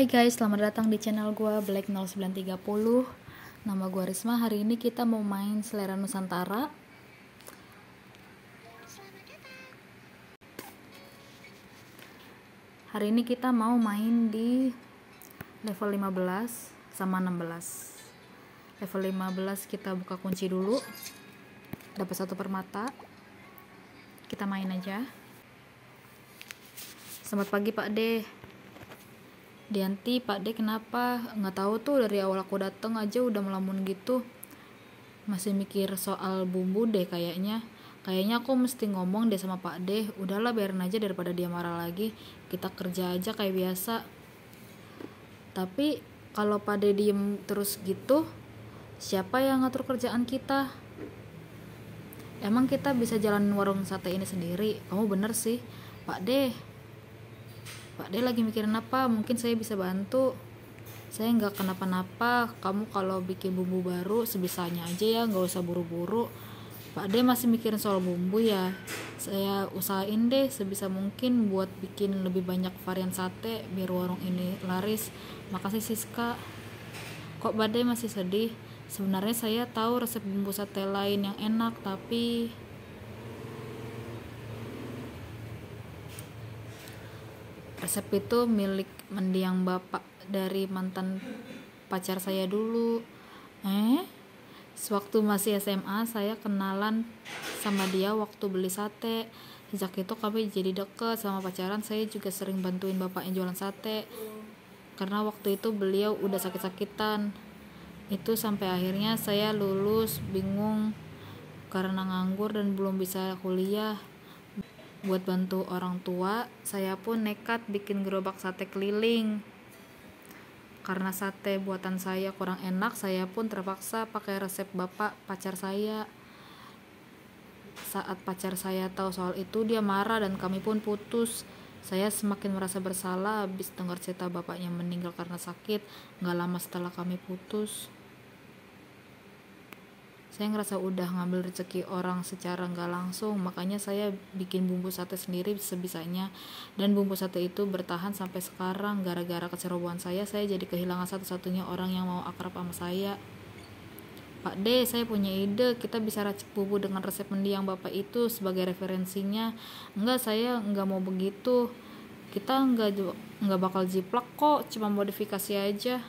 Hai guys, selamat datang di channel gue Black 0930 Nama gue Risma, hari ini kita mau main selera Nusantara Hari ini kita mau main di level 15 sama 16 Level 15 kita buka kunci dulu Dapat satu permata Kita main aja Selamat pagi Pak D Dianti, Pak D kenapa? Nggak tahu tuh dari awal aku dateng aja udah melamun gitu. Masih mikir soal bumbu deh kayaknya. Kayaknya aku mesti ngomong deh sama Pak D. Udahlah biarin aja daripada dia marah lagi. Kita kerja aja kayak biasa. Tapi kalau Pak De diem terus gitu, siapa yang ngatur kerjaan kita? Emang kita bisa jalan warung sate ini sendiri? Kamu bener sih, Pak D Pak D lagi mikirin apa mungkin saya bisa bantu saya nggak kenapa-napa kamu kalau bikin bumbu baru sebisanya aja ya nggak usah buru-buru Pak D masih mikirin soal bumbu ya saya usahain deh sebisa mungkin buat bikin lebih banyak varian sate biar warung ini laris makasih Siska kok Pak D masih sedih sebenarnya saya tahu resep bumbu sate lain yang enak tapi resep itu milik mendiang bapak dari mantan pacar saya dulu eh sewaktu masih SMA saya kenalan sama dia waktu beli sate sejak itu kami jadi deket sama pacaran saya juga sering bantuin bapaknya jualan sate karena waktu itu beliau udah sakit-sakitan itu sampai akhirnya saya lulus bingung karena nganggur dan belum bisa kuliah buat bantu orang tua, saya pun nekat bikin gerobak sate keliling. Karena sate buatan saya kurang enak, saya pun terpaksa pakai resep bapak pacar saya. Saat pacar saya tahu soal itu, dia marah dan kami pun putus. Saya semakin merasa bersalah habis dengar cerita bapaknya meninggal karena sakit nggak lama setelah kami putus saya ngerasa udah ngambil rezeki orang secara nggak langsung makanya saya bikin bumbu sate sendiri sebisanya dan bumbu sate itu bertahan sampai sekarang gara-gara kecerobohan saya saya jadi kehilangan satu-satunya orang yang mau akrab sama saya Pak D, saya punya ide, kita bisa racik bubu dengan resep mendiang Bapak itu sebagai referensinya. Enggak, saya enggak mau begitu. Kita enggak enggak bakal jiplak kok, cuma modifikasi aja.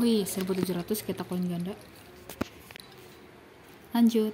Wih, 1700 kita koin ganda. Lanjut.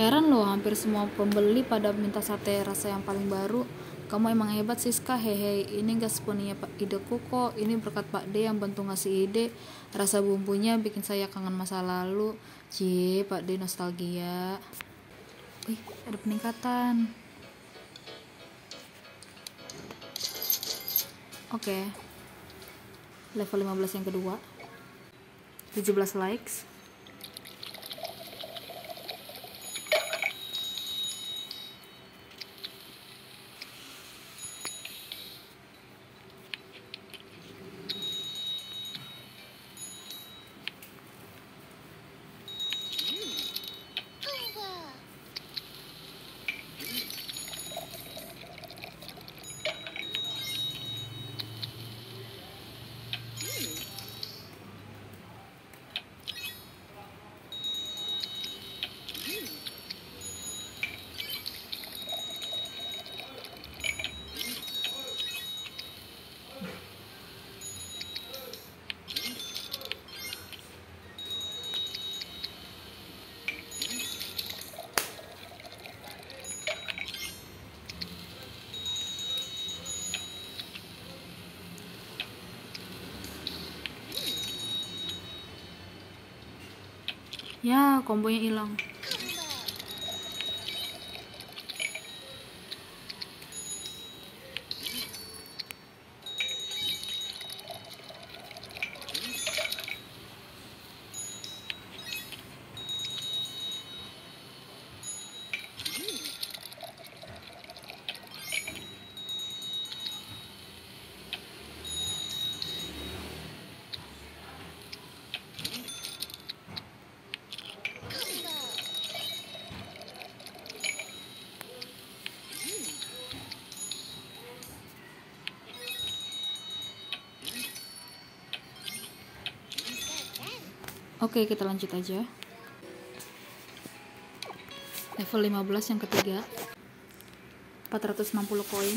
Heran loh, hampir semua pembeli pada minta sate rasa yang paling baru. Kamu emang hebat Siska, hehe. Ini gak sepenuhnya ide kok. Ini berkat Pak D yang bantu ngasih ide. Rasa bumbunya bikin saya kangen masa lalu. Cie, Pak D nostalgia. Wih, ada peningkatan. Oke. Okay level 15 yang kedua 17 likes ya kombonya hilang Oke, kita lanjut aja. Level 15 yang ketiga. 460 koin.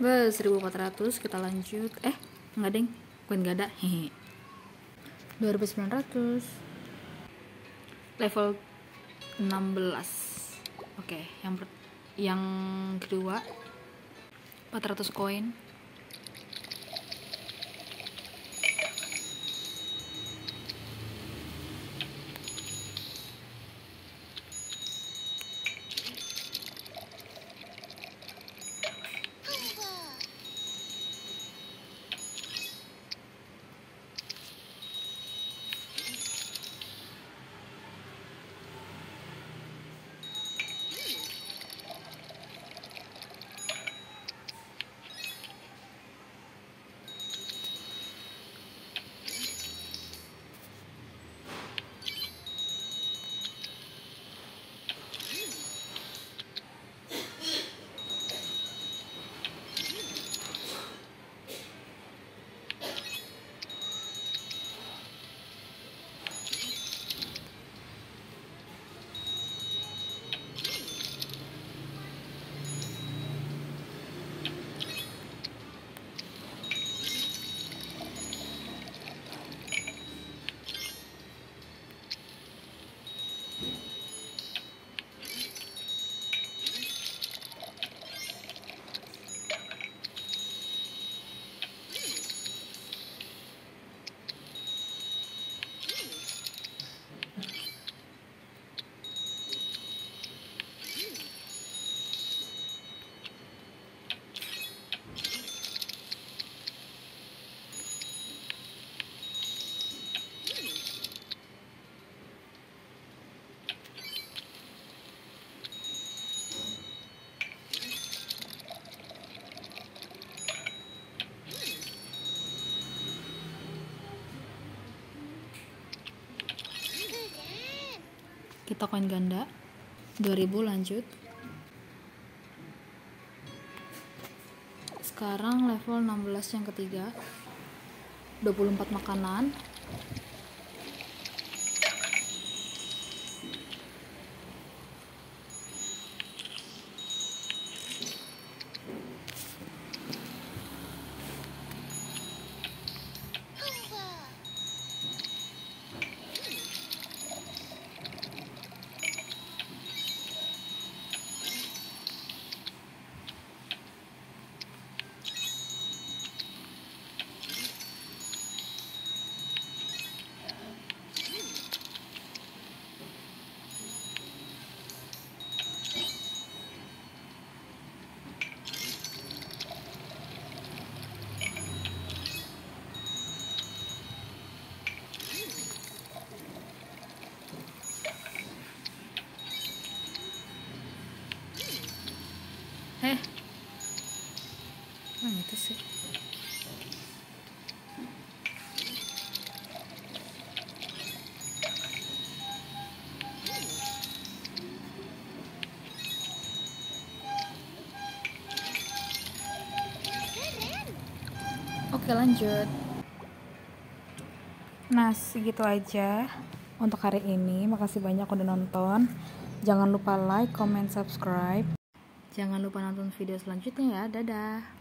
Be, 1400 kita lanjut. Eh, enggak deng. Gue enggak ada. Hehe. 2900. Level 16. Oke, okay, yang yang kedua 400 koin. token ganda 2000 lanjut sekarang level 16 yang ketiga 24 makanan Oke lanjut Nah segitu aja Untuk hari ini Makasih banyak udah nonton Jangan lupa like, comment, subscribe Jangan lupa nonton video selanjutnya ya Dadah